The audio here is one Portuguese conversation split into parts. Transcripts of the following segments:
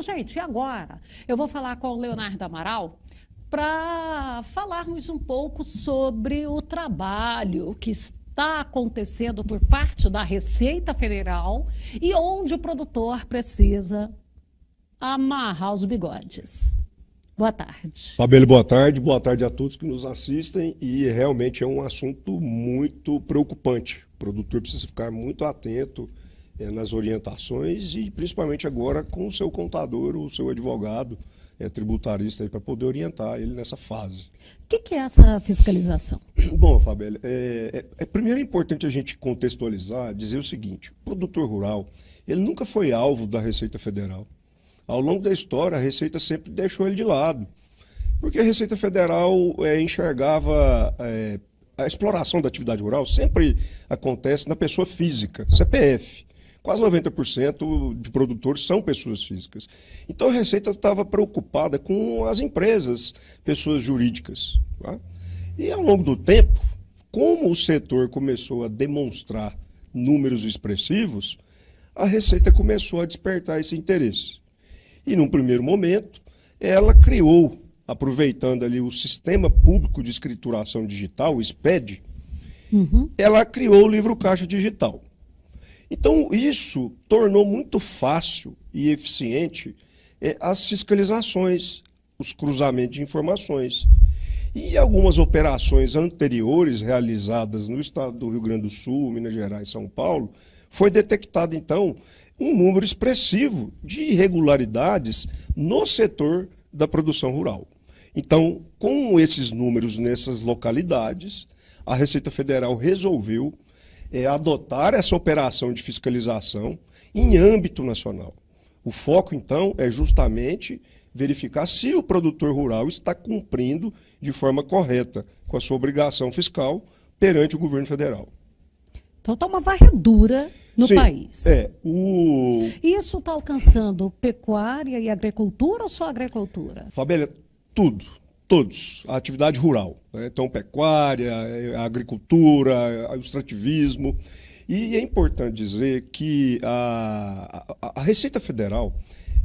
Então, gente, agora? Eu vou falar com o Leonardo Amaral para falarmos um pouco sobre o trabalho que está acontecendo por parte da Receita Federal e onde o produtor precisa amarrar os bigodes. Boa tarde. Fabelo, boa tarde. Boa tarde a todos que nos assistem. E realmente é um assunto muito preocupante. O produtor precisa ficar muito atento é, nas orientações e principalmente agora com o seu contador, o seu advogado é, tributarista para poder orientar ele nessa fase. O que, que, é essa fiscalização? Bom, Fabélia, é, é, é, primeiro é importante a gente contextualizar, dizer o seguinte: o produtor rural ele nunca foi alvo da Receita Federal. Ao longo da história, a Receita sempre deixou ele de lado, porque a Receita Federal é, enxergava é, a exploração da atividade rural sempre acontece na pessoa física, CPF quase 90% de produtores são pessoas físicas. Então a Receita estava preocupada com as empresas, pessoas jurídicas. Tá? E ao longo do tempo, como o setor começou a demonstrar números expressivos, a Receita começou a despertar esse interesse. E num primeiro momento, ela criou, aproveitando ali o Sistema Público de Escrituração Digital, o SPED, uhum. ela criou o livro Caixa Digital. Então, isso tornou muito fácil e eficiente é, as fiscalizações, os cruzamentos de informações. E algumas operações anteriores realizadas no estado do Rio Grande do Sul, Minas Gerais, São Paulo, foi detectado então um número expressivo de irregularidades no setor da produção rural. Então, com esses números nessas localidades, a Receita Federal resolveu é adotar essa operação de fiscalização em âmbito nacional. O foco, então, é justamente verificar se o produtor rural está cumprindo de forma correta com a sua obrigação fiscal perante o governo federal. Então está uma varredura no Sim, país. É, o... Isso está alcançando pecuária e agricultura ou só agricultura? Fabélia, tudo todos, a atividade rural. Né? Então, pecuária, a eh, agricultura, eh, o extrativismo. E é importante dizer que a, a, a Receita Federal,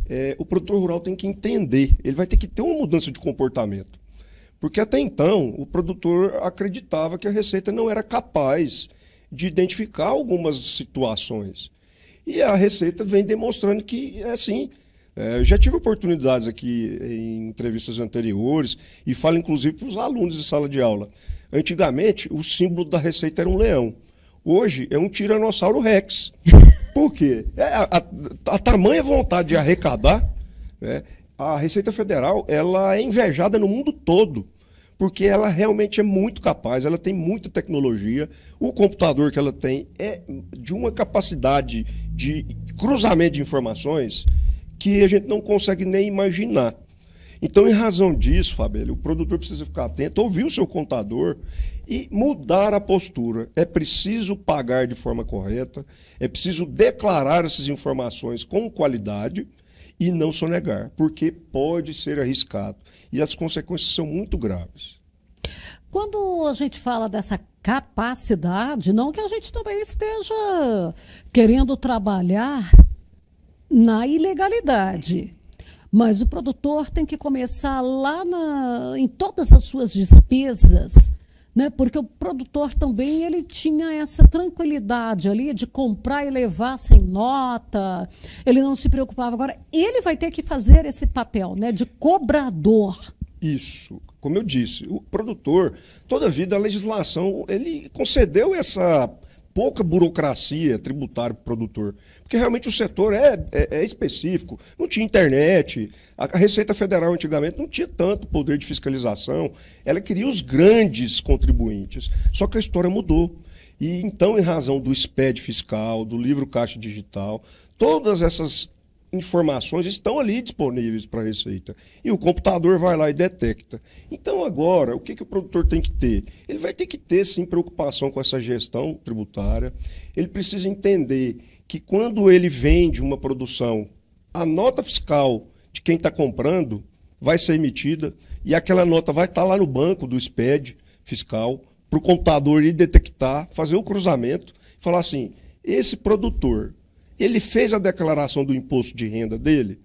é, o produtor rural tem que entender, ele vai ter que ter uma mudança de comportamento. Porque até então, o produtor acreditava que a Receita não era capaz de identificar algumas situações. E a Receita vem demonstrando que é assim, é, eu já tive oportunidades aqui em entrevistas anteriores e falo inclusive para os alunos de sala de aula. Antigamente, o símbolo da receita era um leão. Hoje é um tiranossauro rex. Por quê? É a, a, a tamanha vontade de arrecadar, né? a Receita Federal ela é invejada no mundo todo porque ela realmente é muito capaz, ela tem muita tecnologia. O computador que ela tem é de uma capacidade de cruzamento de informações que a gente não consegue nem imaginar. Então, em razão disso, Fabelho, o produtor precisa ficar atento, ouvir o seu contador e mudar a postura. É preciso pagar de forma correta, é preciso declarar essas informações com qualidade e não sonegar, porque pode ser arriscado e as consequências são muito graves. Quando a gente fala dessa capacidade, não que a gente também esteja querendo trabalhar na ilegalidade. Mas o produtor tem que começar lá na, em todas as suas despesas, né? porque o produtor também ele tinha essa tranquilidade ali de comprar e levar sem nota, ele não se preocupava. Agora, ele vai ter que fazer esse papel né? de cobrador. Isso. Como eu disse, o produtor, toda a vida a legislação, ele concedeu essa pouca burocracia tributária para o produtor. Porque realmente o setor é, é, é específico. Não tinha internet. A Receita Federal antigamente não tinha tanto poder de fiscalização. Ela queria os grandes contribuintes. Só que a história mudou. E então, em razão do SPED fiscal, do livro caixa digital, todas essas informações estão ali disponíveis para a Receita. E o computador vai lá e detecta. Então, agora, o que, que o produtor tem que ter? Ele vai ter que ter, sim, preocupação com essa gestão tributária. Ele precisa entender que quando ele vende uma produção, a nota fiscal de quem está comprando vai ser emitida e aquela nota vai estar tá lá no banco do SPED fiscal para o computador ir detectar, fazer o cruzamento, e falar assim, esse produtor ele fez a declaração do imposto de renda dele?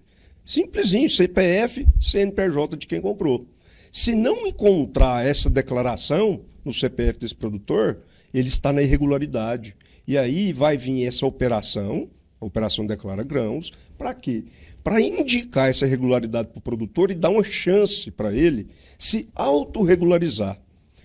Simplesinho, CPF, CNPJ de quem comprou. Se não encontrar essa declaração no CPF desse produtor, ele está na irregularidade. E aí vai vir essa operação, a operação declara grãos, para quê? Para indicar essa irregularidade para o produtor e dar uma chance para ele se autorregularizar.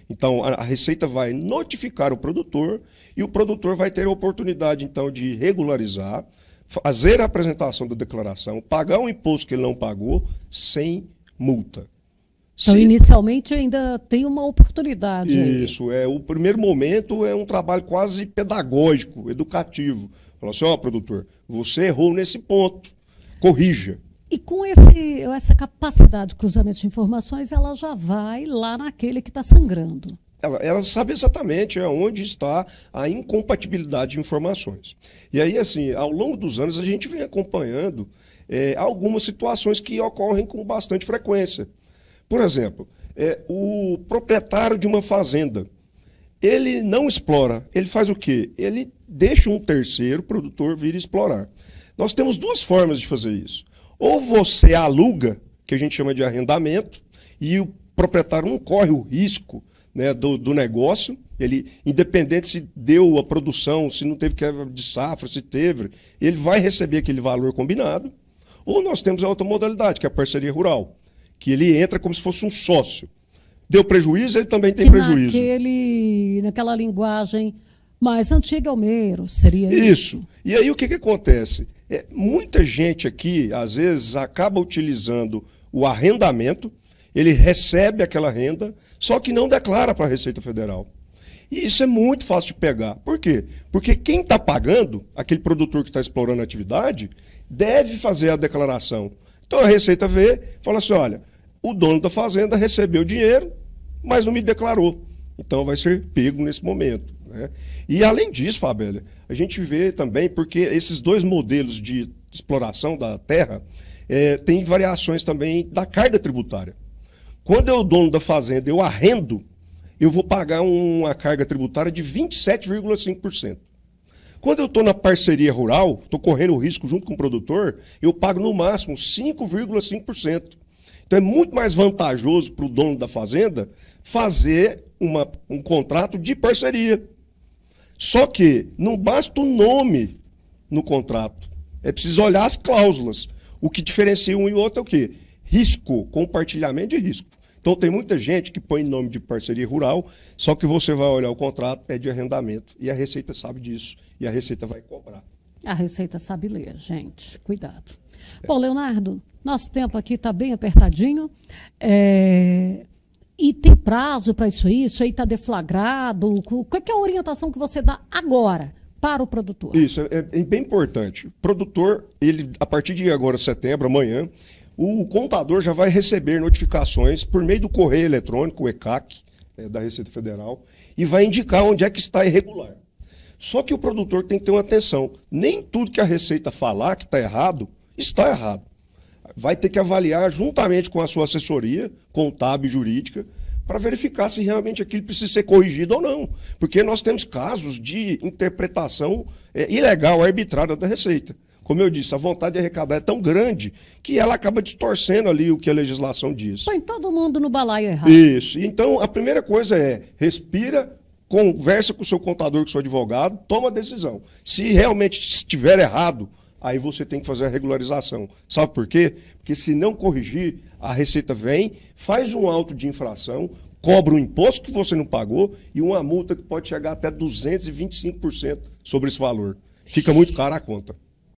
Então, a Receita vai notificar o produtor e o produtor vai ter a oportunidade, então, de regularizar, fazer a apresentação da declaração, pagar o imposto que ele não pagou, sem multa. Então, Sim. inicialmente ainda tem uma oportunidade. Isso, é o primeiro momento é um trabalho quase pedagógico, educativo. Falar assim, ó, oh, produtor, você errou nesse ponto, corrija. E com esse, essa capacidade de cruzamento de informações, ela já vai lá naquele que está sangrando. Ela, ela, sabe exatamente é onde está a incompatibilidade de informações. E aí, assim, ao longo dos anos, a gente vem acompanhando é, algumas situações que ocorrem com bastante frequência. Por exemplo, é, o proprietário de uma fazenda, ele não explora, ele faz o quê? Ele deixa um terceiro produtor vir explorar. Nós temos duas formas de fazer isso. Ou você aluga, que a gente chama de arrendamento, e o proprietário não corre o risco né, do, do, negócio. Ele, independente se deu a produção, se não teve quebra de safra, se teve, ele vai receber aquele valor combinado. Ou nós temos a outra modalidade, que é a parceria rural, que ele entra como se fosse um sócio. Deu prejuízo, ele também tem que prejuízo. Naquele, naquela linguagem mais antiga Almeiro, seria isso. Isso. E aí o que, que acontece? É, muita gente aqui, às vezes, acaba utilizando o arrendamento, ele recebe aquela renda, só que não declara para a Receita Federal. E isso é muito fácil de pegar. Por quê? Porque quem está pagando, aquele produtor que está explorando a atividade, deve fazer a declaração. Então a Receita vê, fala assim: olha, o dono da fazenda recebeu dinheiro, mas não me declarou. Então vai ser pego nesse momento. Né? E além disso, Fabélia, a gente vê também, porque esses dois modelos de exploração da terra é, têm variações também da carga tributária. Quando eu, dono da fazenda, eu arrendo, eu vou pagar uma carga tributária de 27,5%. Quando eu estou na parceria rural, estou correndo o risco junto com o produtor, eu pago no máximo 5,5%. Então é muito mais vantajoso para o dono da fazenda fazer uma, um contrato de parceria. Só que não basta o nome no contrato. É preciso olhar as cláusulas. O que diferencia um e outro é o quê? Risco, compartilhamento de risco. Então tem muita gente que põe nome de parceria rural, só que você vai olhar o contrato, é de arrendamento. E a Receita sabe disso. E a Receita vai cobrar. A Receita sabe ler, gente. Cuidado. É. Bom, Leonardo, nosso tempo aqui está bem apertadinho. É prazo para isso aí? Isso aí está deflagrado? Qual é, é a orientação que você dá agora? para o produtor. Isso, é, é, bem importante. Produtor, ele, a partir de agora, setembro, amanhã, o contador já vai receber notificações por meio do correio eletrônico, o ECAC, é, da Receita Federal, e vai indicar onde é que está irregular. Só que o produtor tem que ter uma atenção. Nem tudo que a Receita falar que está errado, está errado. Vai ter que avaliar juntamente com a sua assessoria contábil e jurídica para verificar se realmente aquilo precisa ser corrigido ou não. Porque nós temos casos de interpretação é, ilegal, arbitrária da Receita. Como eu disse, a vontade de arrecadar é tão grande que ela acaba distorcendo ali o que a legislação diz. Põe todo mundo no balaio errado. Isso. Então, a primeira coisa é, respira, conversa com o seu contador, com o seu advogado, toma a decisão. Se realmente estiver errado, aí você tem que fazer a regularização. Sabe por quê? Porque se não corrigir, a Receita vem, faz um auto de infração, cobra o um imposto que você não pagou e uma multa que pode chegar até 225% sobre esse valor. Fica muito cara a conta.